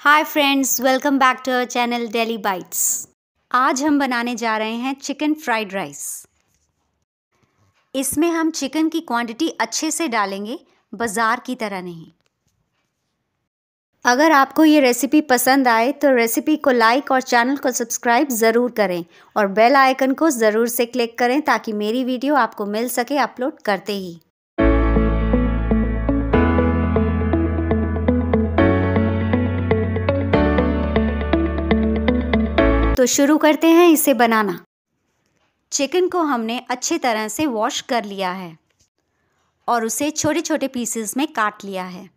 hi friends welcome back to our channel daily bites आज हम बनाने जा रहे हैं चिकन फ्राइड राइस इसमें हम चिकन की क्वांटिटी अच्छे से डालेंगे बाज़ार की तरह नहीं अगर आपको ये रेसिपी पसंद आए तो रेसिपी को लाइक और चैनल को सब्सक्राइब ज़रूर करें और बेल आइकन को ज़रूर से क्लिक करें ताकि मेरी वीडियो आपको मिल सके अपलोड करते ही शुरू करते हैं इसे बनाना चिकन को हमने अच्छे तरह से वॉश कर लिया है और उसे छोटे छोटे पीसेस में काट लिया है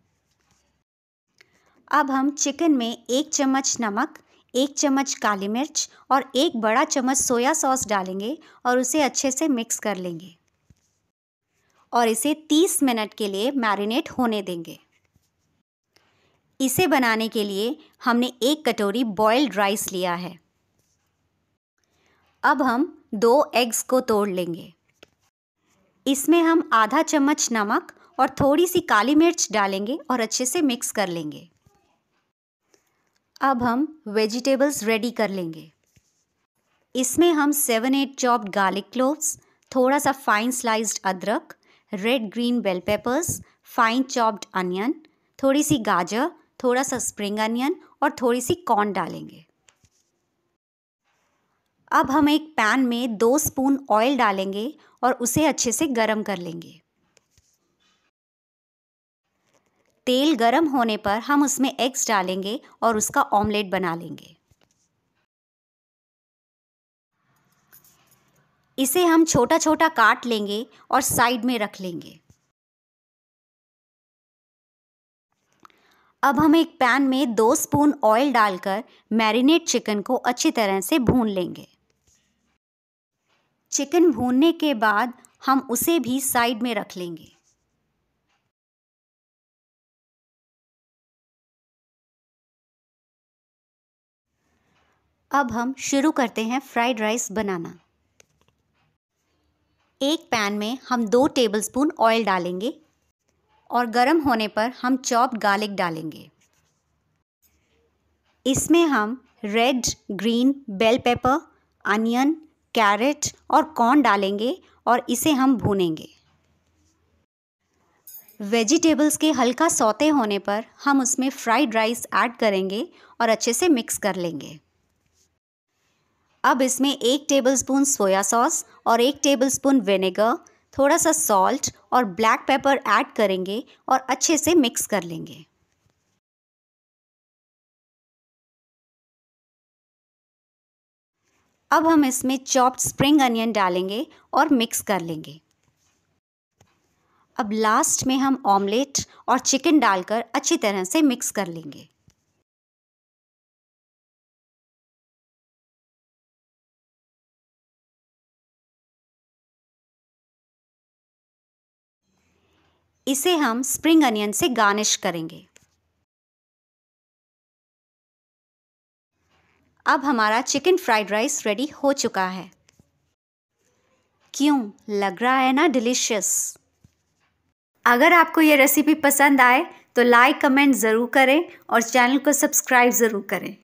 अब हम चिकन में एक चम्मच नमक एक चम्मच काली मिर्च और एक बड़ा चम्मच सोया सॉस डालेंगे और उसे अच्छे से मिक्स कर लेंगे और इसे 30 मिनट के लिए मैरिनेट होने देंगे इसे बनाने के लिए हमने एक कटोरी बॉयल्ड राइस लिया है अब हम दो एग्स को तोड़ लेंगे इसमें हम आधा चम्मच नमक और थोड़ी सी काली मिर्च डालेंगे और अच्छे से मिक्स कर लेंगे अब हम वेजिटेबल्स रेडी कर लेंगे इसमें हम seven eight chopped garlic cloves थोड़ा सा फाइन स्लाइस्ड अदरक red green bell peppers fine chopped onion थोड़ी सी गाजर थोड़ा सा स्प्रिंग अनियन और थोड़ी सी कॉर्न डालेंगे अब हम एक पैन में दो स्पून ऑयल डालेंगे और उसे अच्छे से गरम कर लेंगे तेल गरम होने पर हम उसमें एग्स डालेंगे और उसका ऑमलेट बना लेंगे इसे हम छोटा छोटा काट लेंगे और साइड में रख लेंगे अब हम एक पैन में दो स्पून ऑयल डालकर मैरिनेट चिकन को अच्छी तरह से भून लेंगे चिकन भूनने के बाद हम उसे भी साइड में रख लेंगे अब हम शुरू करते हैं फ्राइड राइस बनाना एक पैन में हम दो टेबलस्पून ऑयल डालेंगे और गरम होने पर हम चॉप्ड गार्लिक डालेंगे इसमें हम red green bell pepper onion carrot और कॉर्न डालेंगे और इसे हम भूनेंगे वेजिटेबल्स के हल्का सौते होने पर हम उसमें फ्राइड राइस ऐड करेंगे और अच्छे से मिक्स कर लेंगे अब इसमें एक टेबलस्पून सोया सॉस और एक टेबलस्पून विनेगर थोड़ा सा सॉल्ट और ब्लैक पेपर ऐड करेंगे और अच्छे से मिक्स कर लेंगे अब हम इसमें चॉप्ड स्प्रिंग अनियन डालेंगे और मिक्स कर लेंगे अब लास्ट में हम ऑमलेट और चिकन डालकर अच्छी तरह से मिक्स कर लेंगे इसे हम स्प्रिंग अनियन से गार्निश करेंगे अब हमारा चिकन फ्राइड राइस रेडी हो चुका है क्यों लग रहा है ना डिलीशियस अगर आपको ये रेसिपी पसंद आए तो लाइक कमेंट ज़रूर करें और चैनल को सब्सक्राइब ज़रूर करें